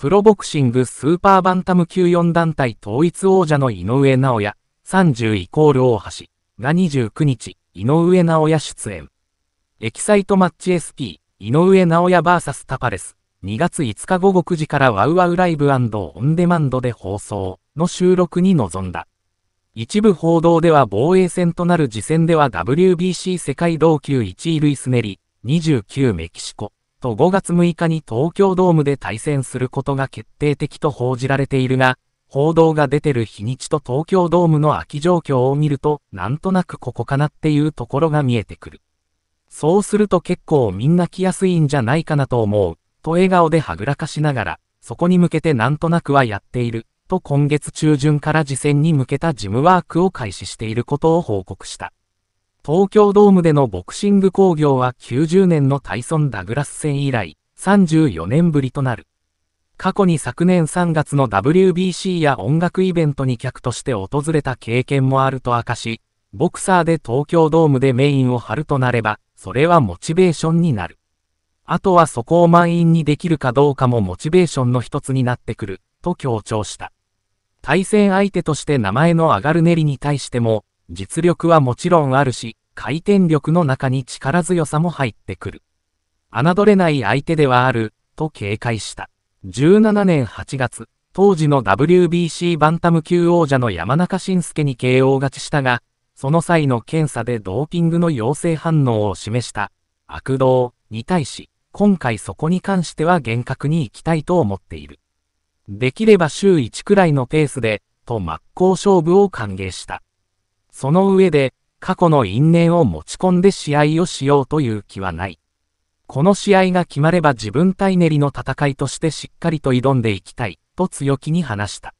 プロボクシングスーパーバンタム級4団体統一王者の井上直也、30イコール大橋が29日、井上直也出演。エキサイトマッチ SP、井上直也 VS タパレス、2月5日午後9時からワウワウライブオンデマンドで放送の収録に臨んだ。一部報道では防衛戦となる次戦では WBC 世界同級1位ルイスネリ、29メキシコ、と5月6日に東京ドームで対戦することが決定的と報じられているが、報道が出てる日にちと東京ドームの空き状況を見ると、なんとなくここかなっていうところが見えてくる。そうすると結構みんな来やすいんじゃないかなと思う、と笑顔ではぐらかしながら、そこに向けてなんとなくはやっている、と今月中旬から次戦に向けた事務ワークを開始していることを報告した。東京ドームでのボクシング興行は90年のタイソン・ダグラス戦以来34年ぶりとなる。過去に昨年3月の WBC や音楽イベントに客として訪れた経験もあると明かし、ボクサーで東京ドームでメインを張るとなれば、それはモチベーションになる。あとはそこを満員にできるかどうかもモチベーションの一つになってくる、と強調した。対戦相手として名前の上がるネリに対しても、実力はもちろんあるし、回転力の中に力強さも入ってくる。侮れない相手ではある、と警戒した。17年8月、当時の WBC バンタム級王者の山中慎介に KO 勝ちしたが、その際の検査でドーピングの陽性反応を示した悪道に対し、今回そこに関しては厳格に行きたいと思っている。できれば週1くらいのペースで、と真っ向勝負を歓迎した。その上で、過去の因縁を持ち込んで試合をしようという気はない。この試合が決まれば自分対練りの戦いとしてしっかりと挑んでいきたい、と強気に話した。